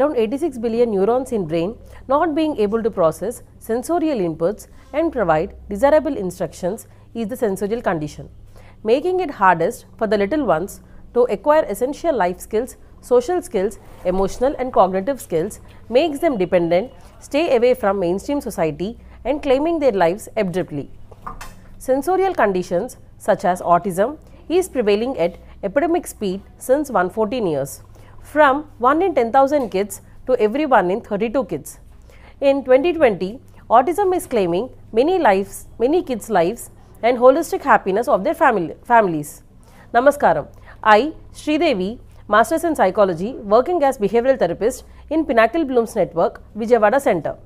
around 86 billion neurons in brain not being able to process sensorial inputs and provide desirable instructions is the sensorial condition, making it hardest for the little ones to acquire essential life skills, social skills, emotional and cognitive skills makes them dependent, stay away from mainstream society and claiming their lives abruptly. Sensorial conditions such as autism is prevailing at epidemic speed since 114 years from 1 in 10,000 kids to every 1 in 32 kids. In 2020, autism is claiming many lives, many kids' lives and holistic happiness of their family, families. Namaskaram. I, Sridevi, Masters in Psychology, working as Behavioral Therapist in Pinnacle Blooms Network, Vijayawada Center.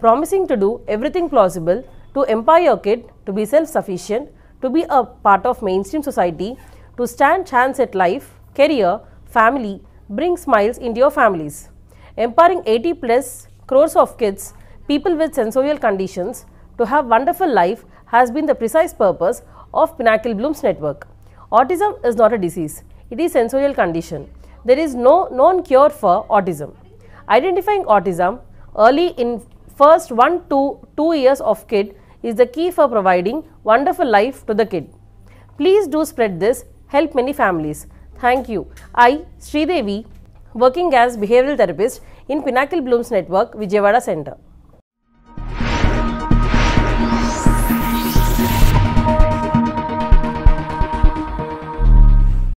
Promising to do everything plausible to empower a kid to be self-sufficient, to be a part of mainstream society, to stand chance at life, career, family, bring smiles into your families. Empowering 80 plus crores of kids, people with sensorial conditions to have wonderful life has been the precise purpose of Pinnacle Bloom's network. Autism is not a disease, it is sensorial condition. There is no known cure for autism. Identifying autism early in first 1 to 2 years of kid is the key for providing wonderful life to the kid. Please do spread this, help many families. Thank you. I, Sridevi, working as behavioral therapist in Pinnacle Blooms Network, Vijayawada Center.